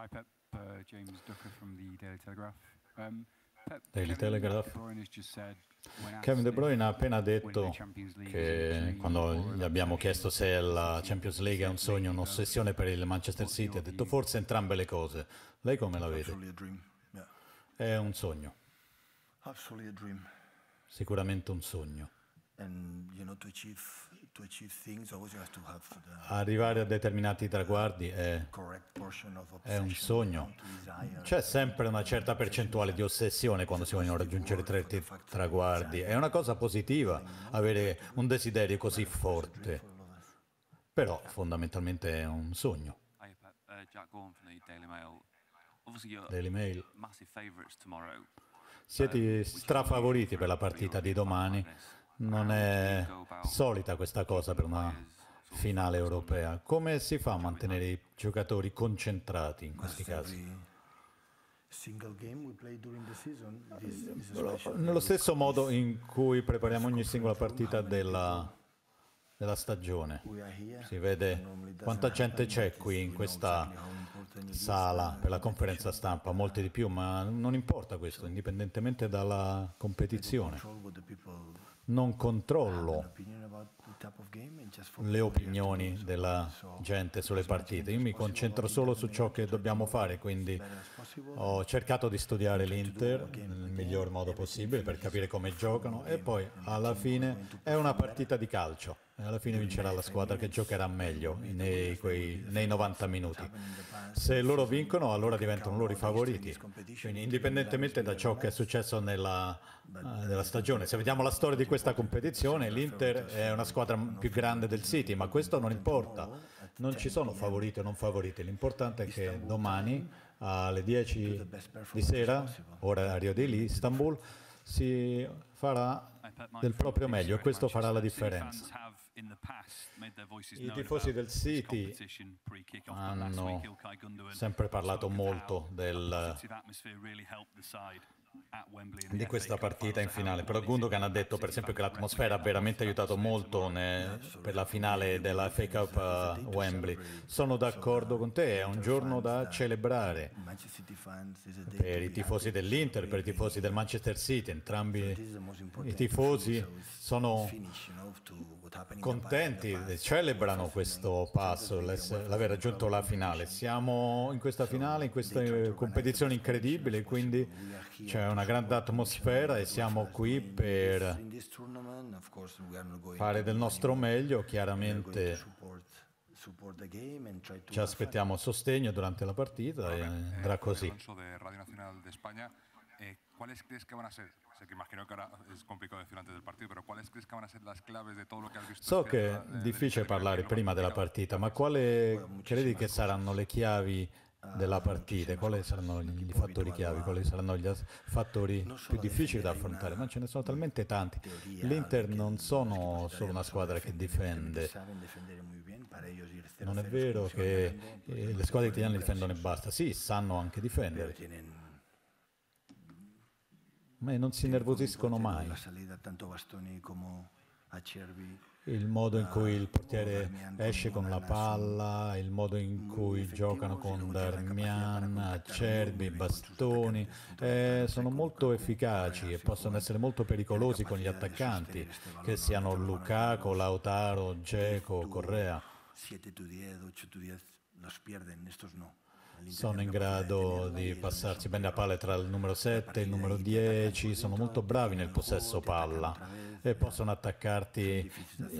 Hi, Pep. Uh, James Ducker from the Daily Telegraph. Um, Pep, Daily Telegraph. Kevin De Bruyne ha appena detto che quando gli abbiamo chiesto se la Champions League è un sogno, un'ossessione per il Manchester City, ha detto forse entrambe le cose. Lei come la vede? È un sogno. Sicuramente un sogno. Arrivare a determinati traguardi è, è, un sogno. C'è sempre una certa percentuale di ossessione quando si vogliono raggiungere certi traguardi. È una cosa positiva avere un desiderio così forte, però fondamentalmente è un sogno. Uh, Daily Mail. Siete um, strafavoriti per la partita di domani non è solita questa cosa per una finale europea. Come si fa a mantenere i giocatori concentrati in questi casi? Nello stesso modo in cui prepariamo ogni singola partita della, della stagione, si vede quanta gente c'è qui in questa sala per la conferenza stampa, molti di più, ma non importa questo, indipendentemente dalla competizione non controllo ah, le opinioni della gente sulle partite. Io mi concentro solo su ciò che dobbiamo fare, quindi ho cercato di studiare l'Inter nel miglior modo possibile per capire come giocano e poi alla fine è una partita di calcio alla fine vincerà la squadra che giocherà meglio nei, quei, nei 90 minuti. Se loro vincono allora diventano loro i favoriti, quindi indipendentemente da ciò che è successo nella, nella stagione. Se vediamo la storia di questa competizione, l'Inter è una squadra più grande del City, ma questo non importa. Non ci sono favoriti o non favoriti, l'importante è che domani alle 10 di sera, ora a Rio di Istanbul, si farà del proprio meglio e questo farà la differenza. I tifosi del City hanno sempre parlato molto del di questa partita in finale. Però Gundogan ha detto per esempio che l'atmosfera ha veramente aiutato molto ne, per la finale della FA Cup a eh, Wembley. Sono d'accordo con te, è un giorno da celebrare per i tifosi dell'Inter, per i tifosi del Manchester City, entrambi i tifosi sono contenti, celebrano questo passo, l'aver raggiunto la finale. Siamo in questa finale, in questa competizione incredibile, quindi c'è una grande atmosfera e siamo qui per fare del nostro meglio, chiaramente ci aspettiamo sostegno durante la partita e eh, andrà così. Eh, ¿Cuáles crees que van a ser? Sé que imagino que ahora es complicado decir antes del partido, pero ¿cuáles crees que van a ser las claves de todo lo que has visto? So che è difficile parlare prima della partita, ma quale credi che saranno le chiavi della partita, quali saranno i fattori chiavi, quali saranno gli fattori più difficili da affrontare, ma ce ne sono talmente tanti. L'Inter non sono solo una squadra che difende, non è vero che le squadre italiane difendono e basta, sì, sanno anche difendere, ma non si nervosiscono mai il modo in cui il ah, portiere esce con la palla, il modo in cui giocano con Darmian, Acerbi, Bastoni, eh, sono molto efficaci e possono essere molto pericolosi con gli attaccanti, che siano Lukaku, Lautaro, Geco, Correa. 7 tu 10, 8 tu 10, los pierden, estos no sono in grado di passarsi bene la palla tra il numero 7 e il numero 10, sono molto bravi nel possesso palla e possono attaccarti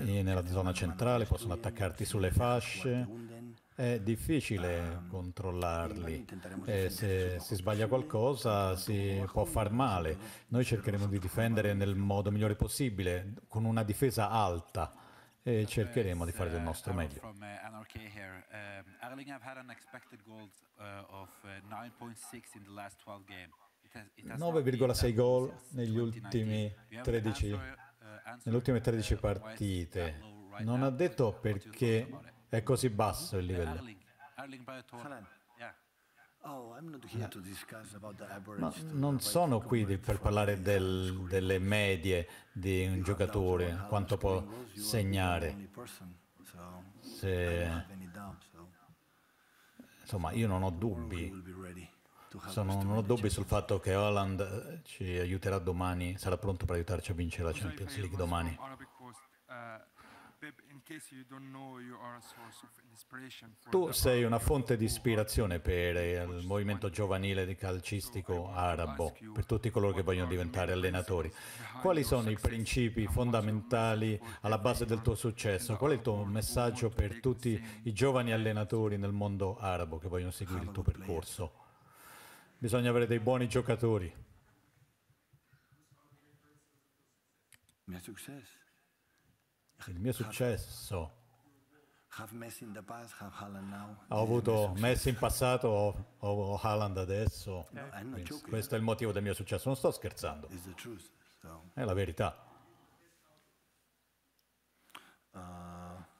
nella zona centrale, possono attaccarti sulle fasce. È difficile certo, controllarli eh, e se si sbaglia qualcosa si può far male. Noi cercheremo di difendere nel modo migliore possibile con una difesa alta e cercheremo di fare del nostro meglio. Uh, 9,6 um, gol uh, uh, negli ultimi 13, uh, nelle ultime 13 partite. Non ha detto perché è così basso il livello. Oh, Ma non sono qui per parlare del, delle medie di un giocatore, quanto può segnare. Se, insomma, io non ho dubbi. Sono, non ho dubbi sul fatto che Holland eh, ci aiuterà domani, sarà pronto per aiutarci a vincere la Champions League domani. Tu sei una fonte di ispirazione per eh, il movimento giovanile calcistico arabo, per tutti coloro che vogliono diventare allenatori. Quali sono i principi fondamentali alla base del tuo successo? Qual è il tuo messaggio per tutti i giovani allenatori nel mondo arabo che vogliono seguire il tuo percorso? Bisogna avere dei buoni giocatori. Mi è successo. Cioè, il mio successo. Ho avuto Messi in passato, ho, ho Haaland adesso. Quindi questo è il motivo del mio successo. Non sto scherzando. È la verità.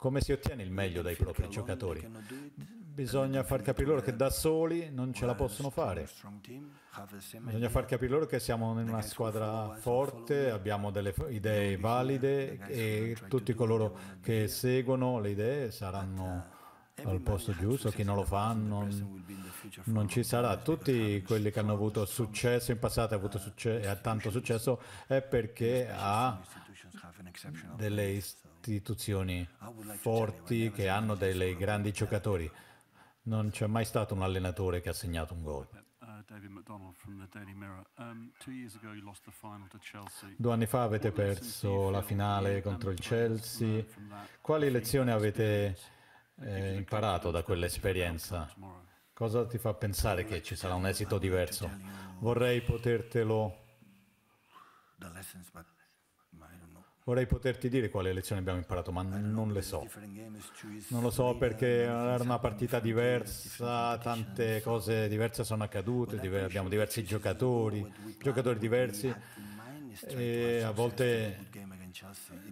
Come si ottiene il meglio dai propri giocatori? Bisogna far capire loro che da soli non ce la possono fare. Bisogna far capire loro che siamo in una squadra forte, abbiamo delle idee valide e tutti coloro che seguono le idee saranno al posto giusto, chi non lo fa non, non, ci sarà. Tutti quelli che hanno avuto successo in passato, ha avuto successo, ha tanto successo, è perché ha delle istituzioni istituzioni forti che hanno dei grandi giocatori. Non c'è mai stato un allenatore che ha segnato un gol. Uh, um, Due anni fa avete perso la finale contro il Chelsea. Quali lezioni avete eh, imparato da quell'esperienza? Cosa ti fa pensare che ci sarà un esito diverso? Vorrei potertelo Vorrei poterti dire quale lezioni abbiamo imparato, ma non le so. Non lo so perché era una partita diversa, tante cose diverse sono accadute, abbiamo diversi giocatori, giocatori diversi e a volte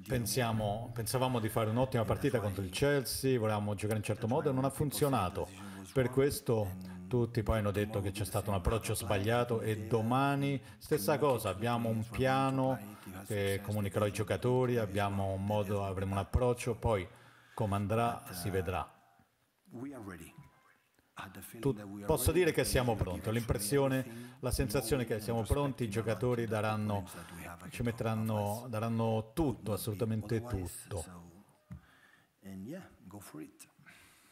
pensiamo, pensavamo di fare un'ottima partita contro il Chelsea, volevamo giocare in un certo modo e non ha funzionato. Per questo tutti poi hanno detto che c'è stato un approccio sbagliato e domani stessa cosa, abbiamo un piano che comunicherò ai giocatori, abbiamo un modo, avremo un approccio, poi come andrà si vedrà. Tu, posso dire che siamo pronti, ho l'impressione, la sensazione che siamo pronti, i giocatori daranno, ci metteranno, daranno tutto, assolutamente tutto.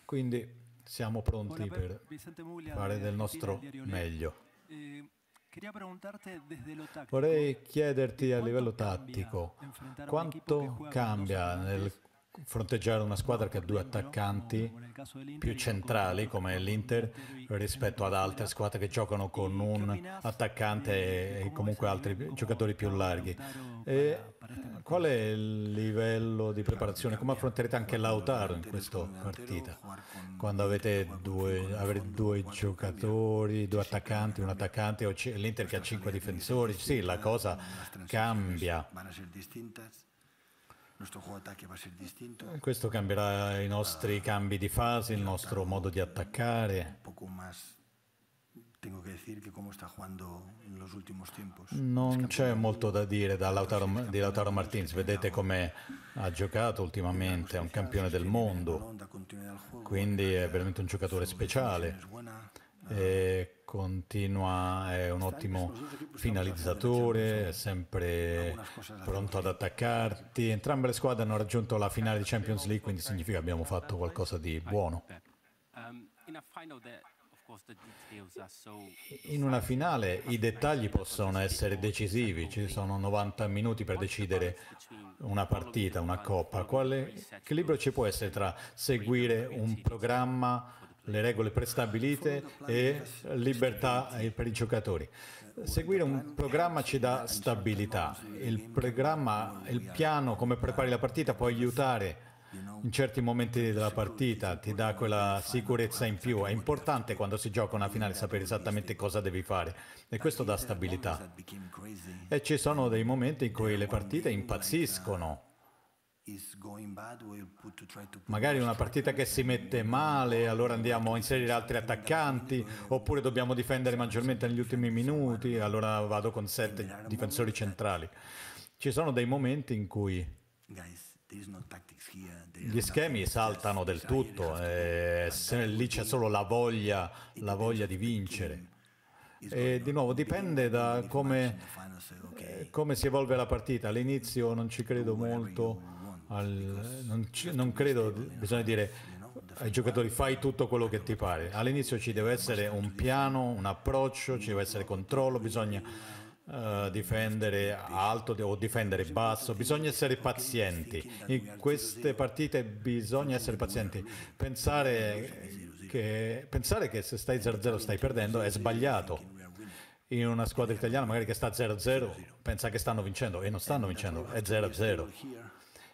Quindi siamo pronti per fare del nostro meglio. Eh, Vorrei chiederti a livello tattico quanto cambia nel fronteggiare una squadra che ha due attaccanti più centrali come l'Inter rispetto ad altre squadre che giocano con un attaccante e comunque altri giocatori più larghi. E qual è il livello di preparazione? Come affronterete anche Lautaro in questa partita? Quando avete due, avete due giocatori, due attaccanti, un attaccante, l'Inter che ha cinque difensori, sì, la cosa cambia. Questo cambierà i nostri ah, cambi di fase, il nostro modo di attaccare. Non c'è molto da dire da Lautaro, di Lautaro Martins, vedete come ha giocato ultimamente, è un campione del mondo, quindi è veramente un giocatore speciale eh, continua, è un ottimo finalizzatore, è sempre diciamo, pronto ad attaccarti. Entrambe le squadre hanno raggiunto la finale di Champions League, quindi significa che abbiamo fatto qualcosa di buono. In una finale i dettagli possono essere decisivi, ci sono 90 minuti per decidere una partita, una coppa. Quale equilibrio ci può essere tra seguire un programma le regole prestabilite e libertà per i giocatori. Seguire un programma ci dà stabilità. Il, il piano, come prepari la partita, può aiutare in certi momenti della partita, ti dà quella sicurezza in più. È importante quando si gioca una finale sapere esattamente cosa devi fare e questo dà stabilità. E ci sono dei momenti in cui le partite impazziscono Magari una partita che si mette male, allora andiamo a inserire altri attaccanti, oppure dobbiamo difendere maggiormente negli ultimi minuti, allora vado con sette difensori centrali. Ci sono dei momenti in cui gli schemi saltano del tutto, e eh, lì c'è solo la voglia, la voglia di vincere. E di nuovo dipende da come, come si evolve la partita. All'inizio non ci credo molto al, non, non credo, bisogna dire ai giocatori fai tutto quello che ti pare. All'inizio ci deve essere un piano, un approccio, ci deve essere controllo, bisogna Uh, difendere alto o difendere basso, bisogna essere pazienti. In queste partite bisogna essere pazienti. Pensare che, pensare che se stai 0-0 stai perdendo è sbagliato. In una squadra italiana magari che sta 0-0 pensa che stanno vincendo e non stanno eh, vincendo, è 0-0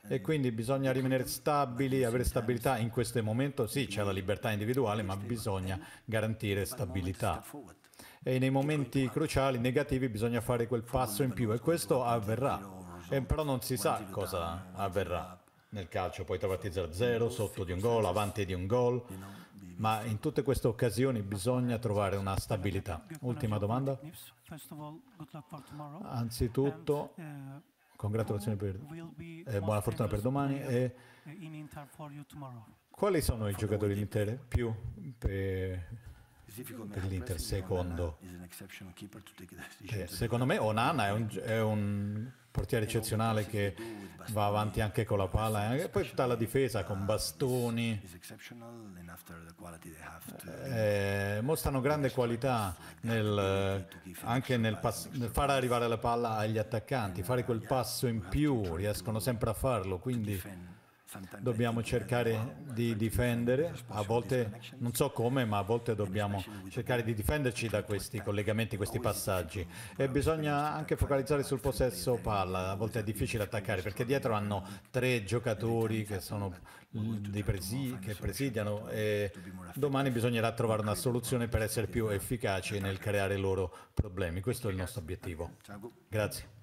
e eh, quindi bisogna ecco. rimanere stabili, avere stabilità. In questo momento sì, c'è la libertà individuale, ma bisogna eh, garantire stabilità. E nei momenti cruciali, negativi, bisogna fare quel passo in più e questo avverrà. E però non si sa cosa avverrà nel calcio, puoi trovarti 0-0, sotto di un gol, avanti di un gol, ma in tutte queste occasioni bisogna trovare una stabilità. Ultima domanda. Anzitutto, eh, Congratulazioni per, eh, buona fortuna per domani. E eh, quali sono i giocatori dell'Inter più per, per l'Inter secondo eh, secondo me Onana è un, è un portiere eccezionale che va avanti anche con la palla eh, e poi tutta la difesa con bastoni eh, eh, mostrano grande qualità nel, anche nel, pass- nel, far arrivare la palla agli attaccanti fare quel passo in più riescono sempre a farlo quindi dobbiamo cercare di difendere, a volte non so come, ma a volte dobbiamo cercare di difenderci da questi collegamenti, questi passaggi. E bisogna anche focalizzare sul possesso palla, a volte è difficile attaccare perché dietro hanno tre giocatori che, presi, che presidiano e domani bisognerà trovare una soluzione per essere più efficaci nel creare i loro problemi. Questo è il nostro obiettivo. Grazie.